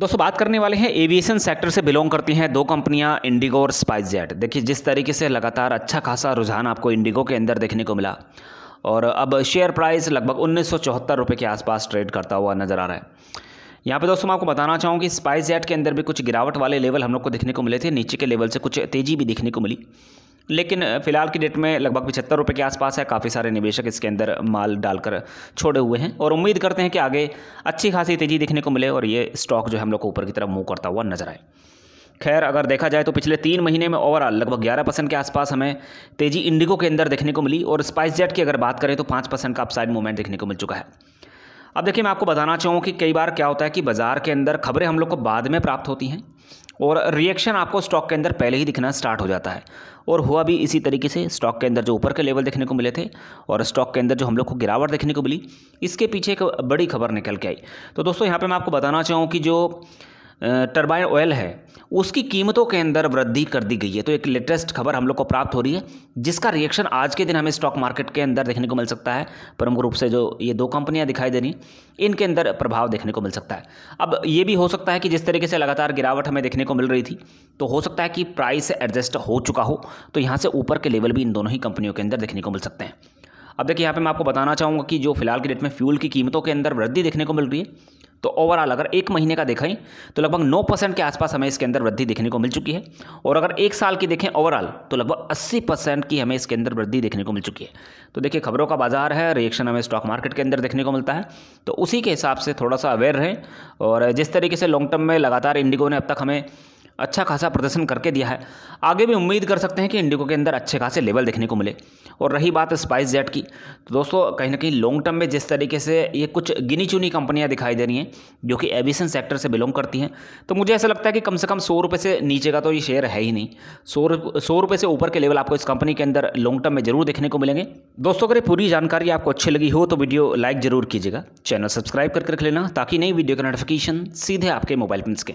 दोस्तों बात करने वाले हैं एविएशन सेक्टर से बिलोंग करती हैं दो कंपनियां इंडिगो और स्पाइस जेट देखिए जिस तरीके से लगातार अच्छा खासा रुझान आपको इंडिगो के अंदर देखने को मिला और अब शेयर प्राइस लगभग उन्नीस सौ के आसपास ट्रेड करता हुआ नज़र आ रहा है यहाँ पे दोस्तों मैं आपको बताना चाहूँ कि स्पाइस जेट के अंदर भी कुछ गिरावट वाले लेवल हम लोग को देखने को मिले थे नीचे के लेवल से कुछ तेज़ी भी देखने को मिली लेकिन फिलहाल की डेट में लगभग पिछहत्तर रुपये के आसपास है काफ़ी सारे निवेशक इसके अंदर माल डालकर छोड़े हुए हैं और उम्मीद करते हैं कि आगे अच्छी खासी तेज़ी देखने को मिले और ये स्टॉक जो है हम लोग को ऊपर की तरफ मूव करता हुआ नजर आए खैर अगर देखा जाए तो पिछले तीन महीने में ओवरऑल लगभग ग्यारह परसेंट के आसपास हमें तेज़ी इंडिगो के अंदर देखने को मिली और स्पाइस जेट की अगर बात करें तो पाँच परसेंट का अपसाइड मूवमेंट देखने को मिल चुका है अब देखिए मैं आपको बताना चाहूँ कि कई बार क्या होता है कि बाज़ार के अंदर खबरें हम लोग को बाद में प्राप्त होती हैं और रिएक्शन आपको स्टॉक के अंदर पहले ही दिखना स्टार्ट हो जाता है और हुआ भी इसी तरीके से स्टॉक के अंदर जो ऊपर के लेवल देखने को मिले थे और स्टॉक के अंदर जो हम लोग को गिरावट देखने को मिली इसके पीछे एक बड़ी खबर निकल के आई तो दोस्तों यहाँ पर मैं आपको बताना चाहूँ कि जो टर्बाइन ऑयल है उसकी कीमतों के अंदर वृद्धि कर दी गई है तो एक लेटेस्ट खबर हम लोग को प्राप्त हो रही है जिसका रिएक्शन आज के दिन हमें स्टॉक मार्केट के अंदर देखने को मिल सकता है प्रमुख रूप से जो ये दो कंपनियां दिखाई दे रही इनके अंदर प्रभाव देखने को मिल सकता है अब ये भी हो सकता है कि जिस तरीके से लगातार गिरावट हमें देखने को मिल रही थी तो हो सकता है कि प्राइस एडजस्ट हो चुका हो तो यहाँ से ऊपर के लेवल भी इन दोनों ही कंपनियों के अंदर देखने को मिल सकते हैं अब देखिए यहाँ पे मैं आपको बताना चाहूँगा कि जो फिलहाल के डेट में फ्यूल की कीमतों के अंदर वृद्धि देखने को मिल रही है तो ओवरऑल अगर एक महीने का देखें तो लगभग नौ परसेंट के आसपास हमें इसके अंदर वृद्धि देखने को मिल चुकी है और अगर एक साल की देखें ओवरऑल तो लगभग अस्सी परसेंट की हमें इसके अंदर वृद्धि देखने को मिल चुकी है तो देखिए खबरों का बाजार है रिएक्शन हमें स्टॉक मार्केट के अंदर देखने को मिलता है तो उसी के हिसाब से थोड़ा सा अवेयर रहें और जिस तरीके से लॉन्ग टर्म में लगातार इंडिगो ने अब तक हमें अच्छा खासा प्रदर्शन करके दिया है आगे भी उम्मीद कर सकते हैं कि इंडिगो के अंदर अच्छे खासे लेवल देखने को मिले और रही बात स्पाइस जेट की तो दोस्तों कहीं ना कहीं लॉन्ग टर्म में जिस तरीके से ये कुछ गिनी चुनी कंपनियाँ दिखाई दे रही हैं जो कि एविएशन सेक्टर से बिलोंग करती हैं तो मुझे ऐसा लगता है कि कम से कम सौ रुपये से नीचे का तो ये शेयर है ही नहीं सौ सौ रुपये से ऊपर के लेवल आपको इस कंपनी के अंदर लॉन्ग टर्म में जरूर देखने को मिलेंगे दोस्तों अगर पूरी जानकारी आपको अच्छी लगी हो तो वीडियो लाइक जरूर कीजिएगा चैनल सब्सक्राइब करके रख लेना ताकि नई वीडियो का नोटिफिकेशन सीधे आपके मोबाइल पर सकें